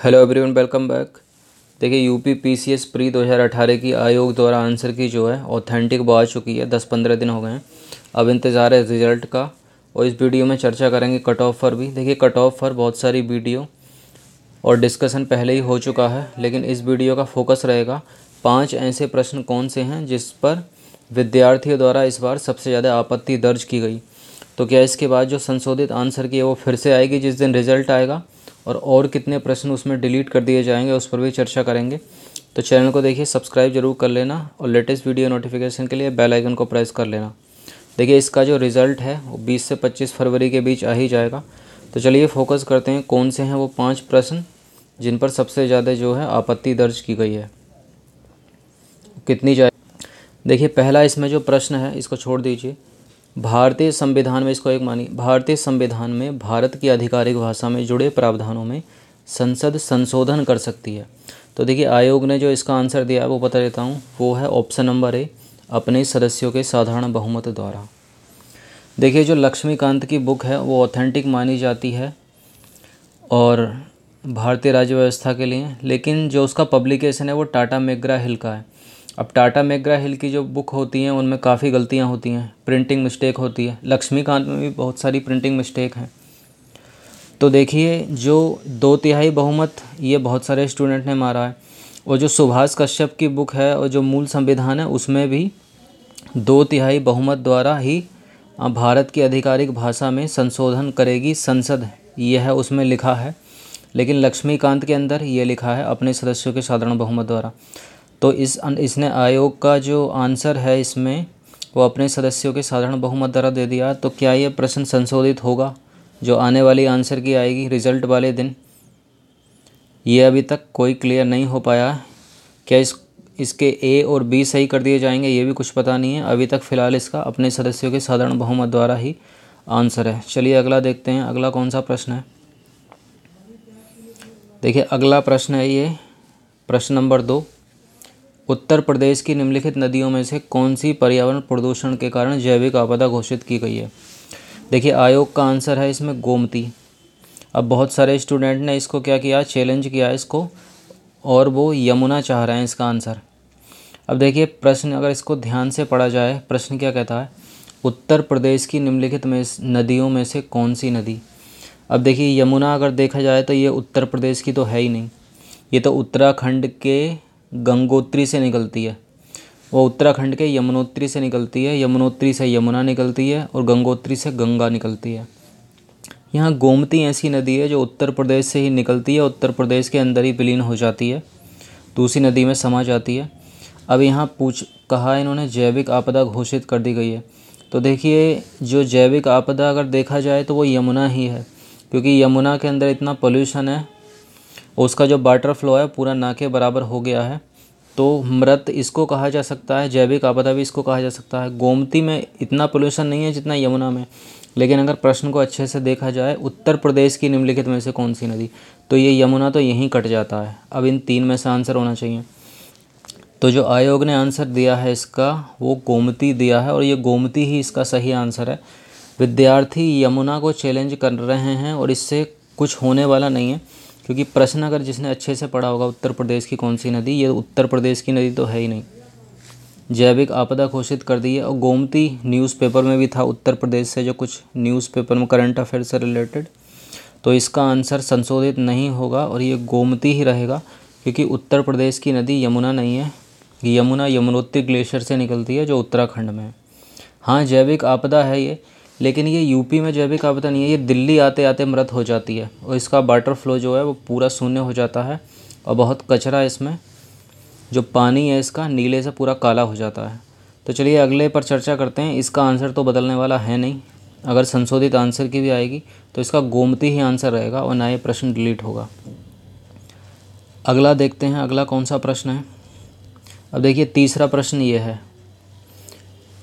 hello everyone welcome back देखिए UP PCS pre 2018 की आयोग द्वारा आंसर की जो है ऑथेंटिक वो आ चुकी है दस पंद्रह दिन हो गए हैं अब इंतज़ार है रिजल्ट का और इस वीडियो में चर्चा करेंगे कट ऑफ पर भी देखिए कट ऑफ पर बहुत सारी वीडियो और डिस्कशन पहले ही हो चुका है लेकिन इस वीडियो का फोकस रहेगा पाँच ऐसे प्रश्न कौन से हैं जिस पर विद्यार्थियों द्वारा इस बार सबसे ज़्यादा आपत्ति दर्ज की गई तो क्या इसके बाद जो संशोधित आंसर की है वो फिर से आएगी जिस दिन रिजल्ट आएगा और और कितने प्रश्न उसमें डिलीट कर दिए जाएंगे उस पर भी चर्चा करेंगे तो चैनल को देखिए सब्सक्राइब जरूर कर लेना और लेटेस्ट वीडियो नोटिफिकेशन के लिए बेल आइकन को प्रेस कर लेना देखिए इसका जो रिज़ल्ट है वो 20 से 25 फरवरी के बीच आ ही जाएगा तो चलिए फोकस करते हैं कौन से हैं वो पाँच प्रश्न जिन पर सबसे ज़्यादा जो है आपत्ति दर्ज की गई है कितनी जाए देखिए पहला इसमें जो प्रश्न है इसको छोड़ दीजिए भारतीय संविधान में इसको एक मानिए भारतीय संविधान में भारत की आधिकारिक भाषा में जुड़े प्रावधानों में संसद संशोधन कर सकती है तो देखिए आयोग ने जो इसका आंसर दिया वो बता देता हूँ वो है ऑप्शन नंबर ए अपने सदस्यों के साधारण बहुमत द्वारा देखिए जो लक्ष्मीकांत की बुक है वो ऑथेंटिक मानी जाती है और भारतीय राज्य व्यवस्था के लिए लेकिन जो उसका पब्लिकेशन है वो टाटा मेग्रा हिल का है अब टाटा मेग्रा हिल की जो बुक होती हैं उनमें काफ़ी गलतियाँ होती हैं प्रिंटिंग मिस्टेक होती है लक्ष्मीकांत में भी बहुत सारी प्रिंटिंग मिस्टेक हैं तो देखिए जो दो तिहाई बहुमत ये बहुत सारे स्टूडेंट ने मारा है और जो सुभाष कश्यप की बुक है और जो मूल संविधान है उसमें भी दो तिहाई बहुमत द्वारा ही भारत की आधिकारिक भाषा में संशोधन करेगी संसद यह है उसमें लिखा है लेकिन लक्ष्मीकांत के अंदर ये लिखा है अपने सदस्यों के साधारण बहुमत द्वारा तो इस इसने आयोग का जो आंसर है इसमें वो अपने सदस्यों के साधारण बहुमत द्वारा दे दिया तो क्या ये प्रश्न संशोधित होगा जो आने वाली आंसर की आएगी रिजल्ट वाले दिन ये अभी तक कोई क्लियर नहीं हो पाया क्या इस इसके ए और बी सही कर दिए जाएंगे ये भी कुछ पता नहीं है अभी तक फ़िलहाल इसका अपने सदस्यों के साधारण बहुमत द्वारा ही आंसर है चलिए अगला देखते हैं अगला कौन सा प्रश्न है देखिए अगला प्रश्न है ये प्रश्न नंबर दो उत्तर प्रदेश की निम्नलिखित नदियों में से कौन सी पर्यावरण प्रदूषण के कारण जैविक आपदा घोषित की गई है देखिए आयोग का आंसर है इसमें गोमती अब बहुत सारे स्टूडेंट ने इसको क्या किया चैलेंज किया इसको और वो यमुना चाह रहे हैं इसका आंसर अब देखिए प्रश्न अगर इसको ध्यान से पढ़ा जाए प्रश्न क्या कहता है उत्तर प्रदेश की निम्नलिखित में नदियों में से कौन सी नदी अब देखिए यमुना अगर देखा जाए तो ये उत्तर प्रदेश की तो है ही नहीं ये तो उत्तराखंड के गंगोत्री से निकलती है वो उत्तराखंड के यमुनोत्री से निकलती है यमुनोत्री से यमुना निकलती है और गंगोत्री से गंगा निकलती है यहाँ गोमती ऐसी नदी है जो उत्तर प्रदेश से ही निकलती है उत्तर प्रदेश के अंदर ही विलीन हो जाती है दूसरी नदी में समा जाती है अब यहाँ पूछ कहा इन्होंने जैविक आपदा घोषित कर दी गई है तो देखिए जो जैविक आपदा अगर देखा जाए तो वो यमुना ही है क्योंकि यमुना के अंदर इतना पोल्यूशन है उसका जो वाटर फ्लो है पूरा ना के बराबर हो गया है तो मृत इसको कहा जा सकता है जैविक आपदा भी इसको कहा जा सकता है गोमती में इतना पोल्यूशन नहीं है जितना यमुना में लेकिन अगर प्रश्न को अच्छे से देखा जाए उत्तर प्रदेश की निम्नलिखित में से कौन सी नदी तो ये यमुना तो यहीं कट जाता है अब इन तीन में से आंसर होना चाहिए तो जो आयोग ने आंसर दिया है इसका वो गोमती दिया है और ये गोमती ही इसका सही आंसर है विद्यार्थी यमुना को चैलेंज कर रहे हैं और इससे कुछ होने वाला नहीं है क्योंकि प्रश्न अगर जिसने अच्छे से पढ़ा होगा उत्तर प्रदेश की कौन सी नदी ये उत्तर प्रदेश की नदी तो है ही नहीं जैविक आपदा घोषित कर दी है और गोमती न्यूज़पेपर में भी था उत्तर प्रदेश से जो कुछ न्यूज़पेपर में करंट अफेयर से रिलेटेड तो इसका आंसर संशोधित नहीं होगा और ये गोमती ही रहेगा क्योंकि उत्तर प्रदेश की नदी यमुना नहीं है यमुना यमुनोत्री ग्लेशियर से निकलती है जो उत्तराखंड में है हाँ जैविक आपदा है ये लेकिन ये यूपी में जो है कहा पता नहीं है ये दिल्ली आते आते मृत हो जाती है और इसका वाटर फ्लो जो है वो पूरा शून्य हो जाता है और बहुत कचरा इसमें जो पानी है इसका नीले से पूरा काला हो जाता है तो चलिए अगले पर चर्चा करते हैं इसका आंसर तो बदलने वाला है नहीं अगर संशोधित आंसर की भी आएगी तो इसका गोमती ही आंसर रहेगा और ना ये प्रश्न डिलीट होगा अगला देखते हैं अगला कौन सा प्रश्न है अब देखिए तीसरा प्रश्न ये है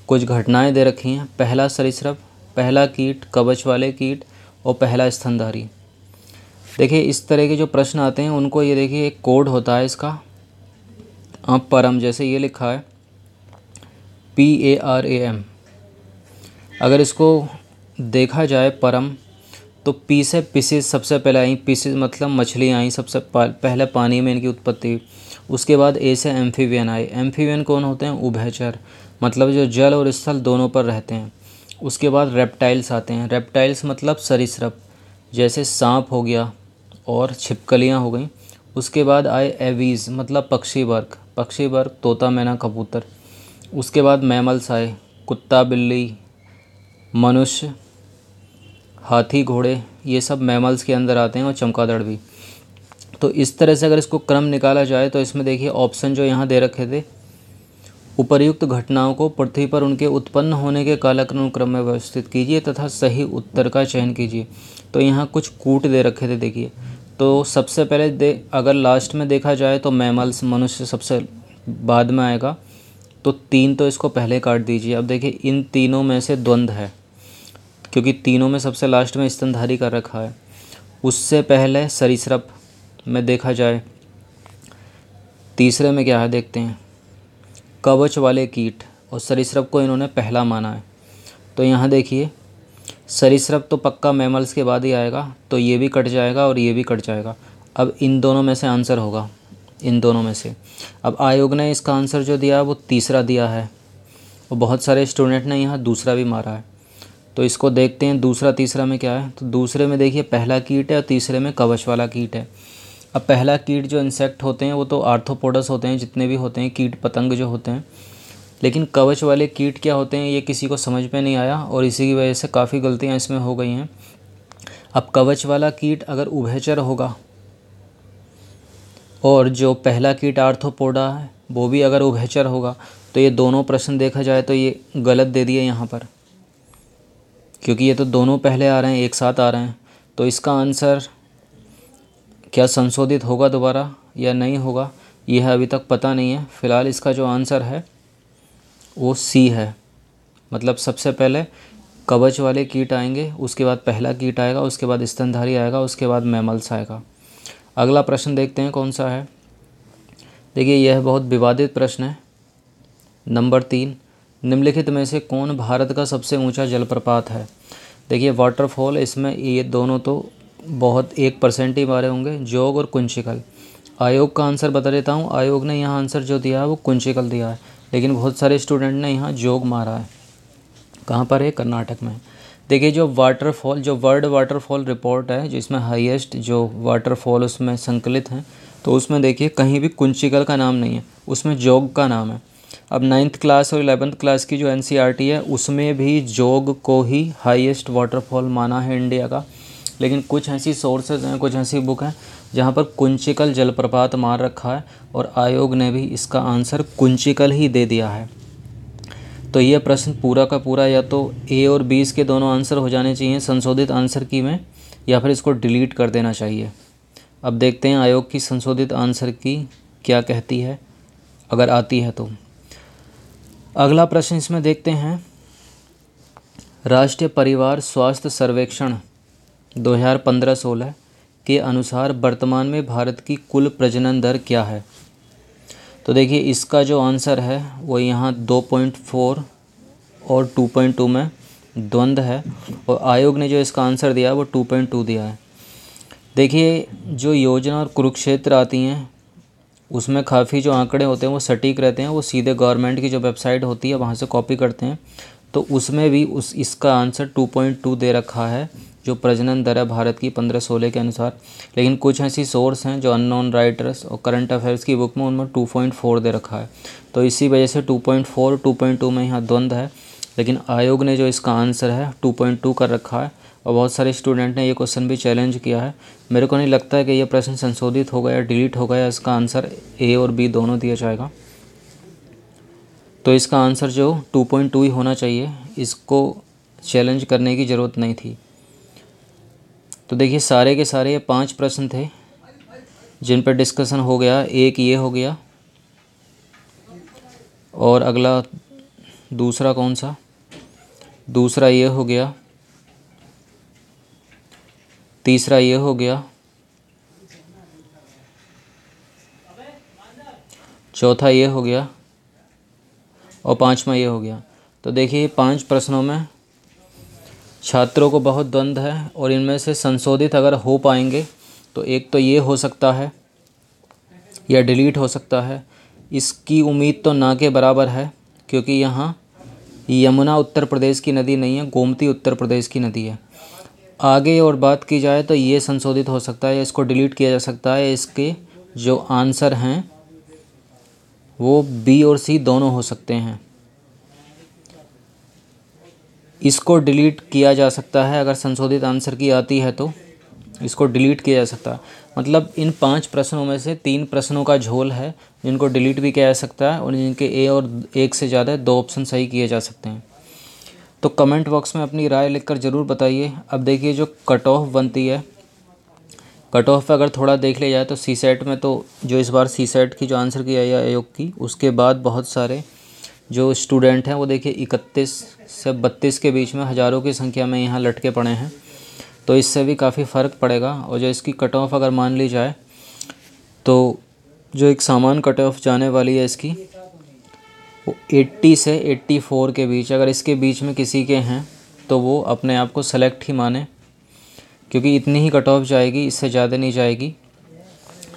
कुछ घटनाएं दे रखी हैं पहला सरीसृप पहला कीट कवच वाले कीट और पहला स्तनधारी देखिए इस तरह के जो प्रश्न आते हैं उनको ये देखिए एक कोड होता है इसका आप परम जैसे ये लिखा है P A R A M अगर इसको देखा जाए परम तो पी से पीसेस सबसे पहले आई पीसेस मतलब मछली आई सबसे पहले पानी में इनकी उत्पत्ति उसके बाद ए से एम्फीवियन आए एम्फीवियन कौन होते हैं उभयचर मतलब जो जल और स्थल दोनों पर रहते हैं उसके बाद रेप्टाइल्स आते हैं रेप्टाइल्स मतलब सरिसप जैसे सांप हो गया और छिपकलियाँ हो गई उसके बाद आए एवीज़ मतलब पक्षी वर्ग पक्षी वर्ग तोता मैना कबूतर उसके बाद मैमल्स आए कुत्ता बिल्ली मनुष्य हाथी घोड़े ये सब मैमल्स के अंदर आते हैं और चमकादड़ भी तो इस तरह से अगर इसको क्रम निकाला जाए तो इसमें देखिए ऑप्शन जो यहाँ दे रखे थे उपर्युक्त घटनाओं को पृथ्वी पर उनके उत्पन्न होने के कालक्रम में व्यवस्थित कीजिए तथा सही उत्तर का चयन कीजिए तो यहाँ कुछ कूट दे रखे थे देखिए तो सबसे पहले दे अगर लास्ट में देखा जाए तो मैमल्स मनुष्य सबसे बाद में आएगा तो तीन तो इसको पहले काट दीजिए अब देखिए इन तीनों में से द्वंद्व है क्योंकि तीनों में सबसे लास्ट में स्तनधारी कर रखा है उससे पहले सरिसप में देखा जाए तीसरे में क्या है देखते हैं कवच वाले कीट और सरीसृप को इन्होंने पहला माना है तो यहाँ देखिए सरीसृप तो पक्का मैमल्स के बाद ही आएगा तो ये भी कट जाएगा और ये भी कट जाएगा अब इन दोनों में से आंसर होगा इन दोनों में से अब आयोग ने इसका आंसर जो दिया वो तीसरा दिया है और बहुत सारे स्टूडेंट ने यहाँ दूसरा भी मारा है तो इसको देखते हैं दूसरा तीसरा में क्या है तो दूसरे में देखिए पहला कीट है और तीसरे में कवच वाला कीट है अब पहला कीट जो इंसेक्ट होते हैं वो तो आर्थोपोडस होते हैं जितने भी होते हैं कीट पतंग जो होते हैं लेकिन कवच वाले कीट क्या होते हैं ये किसी को समझ में नहीं आया और इसी की वजह से काफ़ी गलतियाँ इसमें हो गई हैं अब कवच वाला कीट अगर उभयचर होगा और जो पहला कीट आर्थोपोडा है वो भी अगर उभयचर होगा तो ये दोनों प्रश्न देखा जाए तो ये गलत दे दिए यहाँ पर क्योंकि ये तो दोनों पहले आ रहे हैं एक साथ आ रहे हैं तो इसका आंसर क्या संशोधित होगा दोबारा या नहीं होगा यह अभी तक पता नहीं है फ़िलहाल इसका जो आंसर है वो सी है मतलब सबसे पहले कवच वाले कीट आएंगे उसके बाद पहला कीट आएगा उसके बाद स्तनधारी आएगा उसके बाद मैमल्स आएगा अगला प्रश्न देखते हैं कौन सा है देखिए यह बहुत विवादित प्रश्न है नंबर तीन निम्नलिखित में से कौन भारत का सबसे ऊंचा जलप्रपात है देखिए वाटरफॉल इसमें ये दोनों तो बहुत एक परसेंट ही मारे होंगे जोग और कुंशिकल आयोग का आंसर बता देता हूँ आयोग ने यहाँ आंसर जो दिया है वो कुंशिकल दिया है लेकिन बहुत सारे स्टूडेंट ने यहाँ जोग मारा है कहाँ पर है कर्नाटक में देखिए जो वाटरफॉल जो वर्ल्ड वाटरफॉल रिपोर्ट है जिसमें हाइएस्ट हाईएस्ट जो वाटरफॉल उसमें संकलित हैं तो उसमें देखिए कहीं भी कुंचिकल का नाम नहीं है उसमें जोग का नाम है अब नाइन्थ क्लास और इलेवंथ क्लास की जो एन e है उसमें भी जोग को ही हाईएस्ट वाटरफॉल माना है इंडिया का लेकिन कुछ ऐसी सोर्सेज हैं कुछ ऐसी बुक हैं जहाँ पर कुंचिकल जलप्रपात मार रखा है और आयोग ने भी इसका आंसर कुंचिकल ही दे दिया है तो यह प्रश्न पूरा का पूरा या तो ए और बी के दोनों आंसर हो जाने चाहिए संशोधित आंसर की में या फिर इसको डिलीट कर देना चाहिए अब देखते हैं आयोग की संशोधित आंसर की क्या कहती है अगर आती है तो अगला प्रश्न इसमें देखते हैं राष्ट्रीय परिवार स्वास्थ्य सर्वेक्षण दो हज़ार पंद्रह सोलह के अनुसार वर्तमान में भारत की कुल प्रजनन दर क्या है तो देखिए इसका जो आंसर है वो यहाँ दो पॉइंट फोर और टू पॉइंट टू में द्वंद्व है और आयोग ने जो इसका आंसर दिया वो टू पॉइंट टू दिया है देखिए जो योजना और कुरुक्षेत्र आती हैं उसमें काफ़ी जो आंकड़े होते हैं वो सटीक रहते हैं वो सीधे गवर्नमेंट की जो वेबसाइट होती है वहाँ से कॉपी करते हैं तो उसमें भी उस इसका आंसर 2.2 दे रखा है जो प्रजनन दर है भारत की पंद्रह सोलह के अनुसार लेकिन कुछ ऐसी सोर्स हैं जो अननोन राइटर्स और करंट अफेयर्स की बुक में उनमें टू पॉइंट फोर दे रखा है तो इसी वजह से two two point four point two में यहाँ द्वंद्व है लेकिन आयोग ने जो इसका आंसर है टू पॉइंट टू कर रखा है और बहुत सारे स्टूडेंट ने ये क्वेश्चन भी चैलेंज किया है मेरे को नहीं लगता है कि ये प्रश्न संशोधित हो गया डिलीट हो गया इसका आंसर ए और बी दोनों दिया जाएगा तो इसका आंसर जो 2.2 ही होना चाहिए इसको चैलेंज करने की ज़रूरत नहीं थी तो देखिए सारे के सारे ये पांच प्रश्न थे जिन पर डिस्कशन हो गया एक ये हो गया और अगला दूसरा कौन सा दूसरा ये हो गया तीसरा ये हो गया चौथा ये हो गया और पाँचवा ये हो गया तो देखिए पांच प्रश्नों में छात्रों को बहुत द्वंद है और इनमें से संशोधित अगर हो पाएंगे तो एक तो ये हो सकता है या डिलीट हो सकता है इसकी उम्मीद तो ना के बराबर है क्योंकि यहाँ यमुना उत्तर प्रदेश की नदी नहीं है गोमती उत्तर प्रदेश की नदी है आगे और बात की जाए तो ये संशोधित हो सकता है इसको डिलीट किया जा सकता है इसके जो आंसर हैं वो बी और सी दोनों हो सकते हैं इसको डिलीट किया जा सकता है अगर संशोधित आंसर की आती है तो इसको डिलीट किया जा सकता है मतलब इन पांच प्रश्नों में से तीन प्रश्नों का झोल है जिनको डिलीट भी किया जा सकता है और जिनके ए और एक से ज़्यादा दो ऑप्शन सही किए जा सकते हैं तो कमेंट बॉक्स में अपनी राय लिखकर ज़रूर बताइए अब देखिए जो कट ऑफ बनती है कट ऑफ अगर थोड़ा देख लिया जाए तो सी सेट में तो जो इस बार सी सेट की जो आंसर की आई आयोग की उसके बाद बहुत सारे जो स्टूडेंट हैं वो देखिए इकतीस से बत्तीस के बीच में हज़ारों की संख्या में यहाँ लटके पड़े हैं तो इससे भी काफ़ी फ़र्क पड़ेगा और जो इसकी कट ऑफ अगर मान ली जाए तो जो एक सामान कट ऑफ जाने वाली है इसकी वो 80 से 84 के बीच अगर इसके बीच में किसी के हैं तो वो अपने आप को सेलेक्ट ही माने क्योंकि इतनी ही कट ऑफ जाएगी इससे ज़्यादा नहीं जाएगी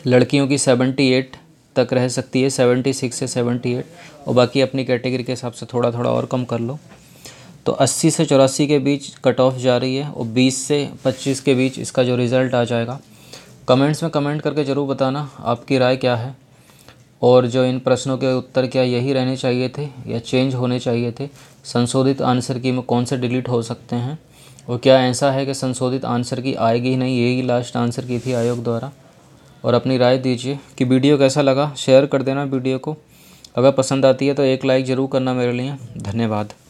लड़कियों की सेवेंटी एट तक रह सकती है सेवेंटी सिक्स से सेवेंटी एट और बाकी अपनी कैटेगरी के हिसाब से थोड़ा थोड़ा और कम कर लो तो अस्सी से चौरासी के बीच कट ऑफ जा रही है और बीस से पच्चीस के बीच इसका जो रिज़ल्ट आ जाएगा कमेंट्स में कमेंट करके ज़रूर बताना आपकी राय क्या है और जो इन प्रश्नों के उत्तर क्या यही रहने चाहिए थे या चेंज होने चाहिए थे संशोधित आंसर की में कौन से डिलीट हो सकते हैं और क्या ऐसा है कि संशोधित आंसर की आएगी ही नहीं यही लास्ट आंसर की थी आयोग द्वारा और अपनी राय दीजिए कि वीडियो कैसा लगा शेयर कर देना वीडियो को अगर पसंद आती है तो एक लाइक ज़रूर करना मेरे लिए धन्यवाद